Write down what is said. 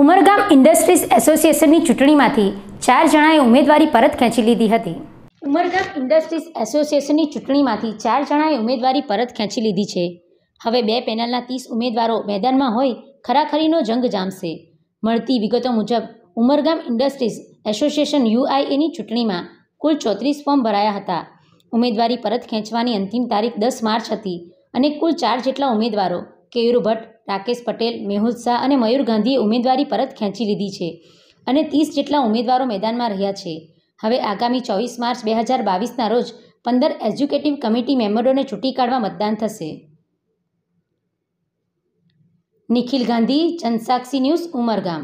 Umargam industries એસોસિએશનની ચૂંટણીમાંથી ચાર જણાએ ઉમેદવારી પરત ખેંચી લીધી હતી ઉમરગામ ઇન્ડસ્ટ્રીઝ એસોસિએશનની ચૂંટણીમાંથી ચાર જણાએ ઉમેદવારી પરત ખેંચી લીધી છે હવે બે પેનલના ત્રીસ ઉમેદવારો મેદાનમાં હોય ખરાખરીનો જંગ જામશે મળતી વિગતો મુજબ ઉમરગામ ઇન્ડસ્ટ્રીઝ એસોસિએશન યુઆઈએની ચૂંટણીમાં કુલ ચોત્રીસ ફોર્મ ભરાયા હતા ઉમેદવારી પરત ખેંચવાની અંતિમ તારીખ દસ માર્ચ હતી અને કુલ ચાર જેટલા ઉમેદવારો કેયુર ભટ્ટ રાકેશ પટેલ મેહુલ શાહ અને મયુર ગાંધીએ ઉમેદવારી પરત ખેંચી લીધી છે અને ત્રીસ જેટલા ઉમેદવારો મેદાનમાં રહ્યા છે હવે આગામી ચોવીસ માર્ચ બે હજાર બાવીસના રોજ પંદર એજ્યુકેટિવ કમિટી મેમ્બરોને ચૂંટી કાઢવા મતદાન થશે નિખિલ ગાંધી જનસાક્ષી ન્યૂઝ ઉમરગામ